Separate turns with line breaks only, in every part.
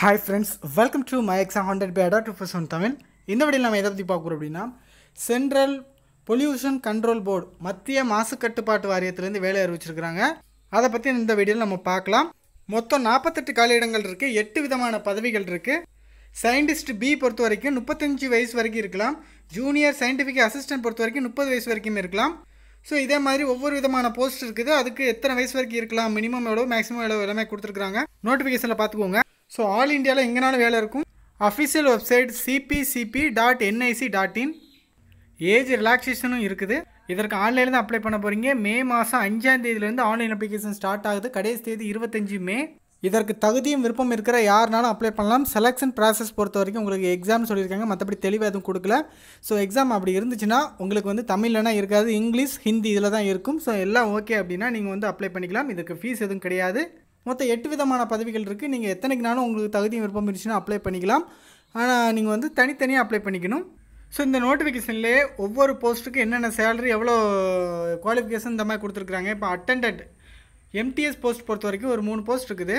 hi friends welcome to my exam hundred by அடாட் first Tamil இந்த வழியில் நம்ம எதை பற்றி பார்க்குறோம் அப்படின்னா சென்ட்ரல் பொல்யூஷன் கண்ட்ரோல் போர்டு மத்திய மாசு கட்டுப்பாட்டு வாரியத்திலேருந்து வேலை அறிவிச்சிருக்கிறாங்க அதை பற்றி இந்த வீடியோவில் நம்ம பார்க்கலாம் மொத்தம் நாற்பத்தெட்டு காலியிடங்கள் இருக்குது எட்டு விதமான பதவிகள் இருக்குது சயின்டிஸ்ட் பி பொறுத்த வரைக்கும் முப்பத்தஞ்சு வயசு வரைக்கும் இருக்கலாம் ஜூனியர் சயின்டிஃபிக் அசிஸ்டன்ட் பொறுத்த வரைக்கும் முப்பது வயசு வரைக்கும் இருக்கலாம் ஸோ இதே மாதிரி ஒவ்வொரு விதமான போஸ்ட் இருக்குது அதுக்கு எத்தனை வயசு வரைக்கும் இருக்கலாம் மினிமம் எவ்வளோ மேக்ஸிமம் எவ்வளோ எல்லாமே கொடுத்துருக்குறாங்க நோட்டிஃபிகேஷனில் பார்த்துக்கோங்க ஸோ ஆல் இண்டியாவில் எங்கேனாலும் வேலை இருக்கும் official website CPCB dot NIC dot in age ரிலாக்ஸேஷனும் இருக்குது இதற்கு ஆன்லைனில் தான் அப்ளை பண்ண போகிறீங்க மே மாதம் அஞ்சாம் தேதியிலேருந்து ஆன்லைன் அப்ளிகேஷன் ஸ்டார்ட் ஆகுது கடைசி தேதி இருபத்தஞ்சி மே இதற்கு தகுதியும் விருப்பம் இருக்கிற யாருனாலும் அப்ளை பண்ணலாம் செலெக்ஷன் ப்ராசஸ் பொறுத்த வரைக்கும் உங்களுக்கு எக்ஸாம் சொல்லியிருக்காங்க மற்றபடி தெளிவாக எதுவும் கொடுக்கல ஸோ எக்ஸாம் அப்படி இருந்துச்சுன்னா உங்களுக்கு வந்து தமிழ்லனா இருக்காது இங்கிலீஷ் ஹிந்தி இதில் தான் இருக்கும் ஸோ எல்லாம் ஓகே அப்படின்னா நீங்கள் வந்து அப்ளை பண்ணிக்கலாம் இதுக்கு ஃபீஸ் எதுவும் கிடையாது மொத்தம் எட்டு விதமான பதவிகள் இருக்குது நீங்கள் எத்தனைக்குனாலும் உங்களுக்கு தகுதி விருப்பம் இருந்துச்சுன்னா அப்ளை பண்ணிக்கலாம் ஆனால் நீங்கள் வந்து தனித்தனியாக அப்ளை பண்ணிக்கணும் ஸோ இந்த நோட்டிஃபிகேஷன்லேயே ஒவ்வொரு போஸ்ட்டுக்கு என்னென்ன சேலரி எவ்வளோ குவாலிஃபிகேஷன் இந்த மாதிரி கொடுத்துருக்குறாங்க இப்போ அட்டண்டட் எம்டிஎஸ் போஸ்ட் பொறுத்த வரைக்கும் ஒரு மூணு போஸ்ட் இருக்குது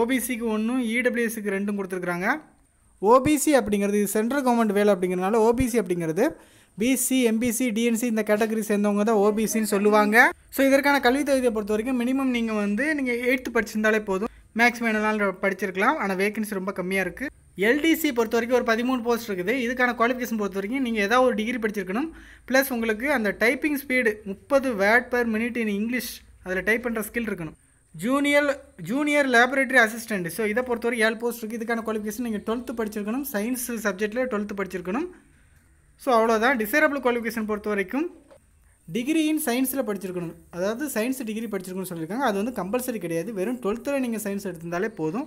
ஓபிசிக்கு ஒன்றும் இடபிள்யூஎஸ்க்கு e ரெண்டும் கொடுத்துருக்குறாங்க ஓபிசி அப்படிங்கிறது இது சென்ட்ரல் கவர்மெண்ட் வேலை அப்படிங்கிறனால ஓபிசி அப்படிங்கிறது பிசி எம்பிசி டிஎன்சி இந்த கேட்டகரி சேர்ந்தவங்க தான் ஓபிசின்னு சொல்லுவாங்க ஸோ இதற்கான கல்வித் தொகுதியை பொறுத்த வரைக்கும் மினிமம் நீங்கள் வந்து நீங்கள் எயித்து படிச்சிருந்தாலே போதும் மேக்ஸ் வேணும்னாலும் படிச்சிருக்கலாம் ஆனால் வேகன்சி ரொம்ப கம்மியாக இருக்குது எல்டிசி பொறுத்த வரைக்கும் ஒரு பதிமூணு போஸ்ட் இருக்குது இதுக்கான குவாலிஃபிகேஷன் பொறுத்த வரைக்கும் நீங்கள் ஏதாவது ஒரு டிகிரி படிச்சிருக்கணும் ப்ளஸ் உங்களுக்கு அந்த டைப்பிங் ஸ்பீடு முப்பது word per minute in English அதில் டைப் பண்ணுற ஸ்கில் இருக்கணும் junior junior laboratory assistant so இதை பொறுத்தவரை ஏழு போஸ்ட் இருக்குது இதுக்கான குவாலிஃபிகேஷன் நீங்கள் டுவெல்த்து படிச்சிருக்கணும் சயின்ஸ் சப்ஜெக்டில் டுவெல்த்து படிச்சிருக்கணும் ஸோ அவ்வளோதான் டிசைரபிள் குவாலிஃபிகேஷன் பொறுத்த வரைக்கும் டிகிரி இன் சயின்ஸில் படிச்சிருக்கணும் அதாவது சயின்ஸ் டிகிரி படிச்சிருக்கணும்னு சொல்லியிருக்காங்க அது வந்து கம்பல்சரி கிடையாது வெறும் டுவெல்த்தில் நீங்கள் சயின்ஸ் எடுத்திருந்தாலே போதும்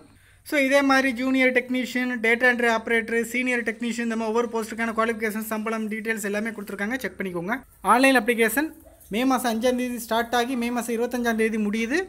ஸோ இதே மாதிரி junior technician data entry operator senior technician இந்த மாதிரி ஒவ்வொரு போஸ்ட்டுக்கான குவாலிஃபிகேஷன் சம்பளம் டீட்டெயில்ஸ் எல்லாமே கொடுத்துருக்காங்க செக் பண்ணிக்கோங்க ஆன்லைன் அப்ளிகேஷன் மே மாதம் தேதி ஸ்டார்ட் ஆகி மே மாதம் இருபத்தஞ்சாந்தேதி முடியுது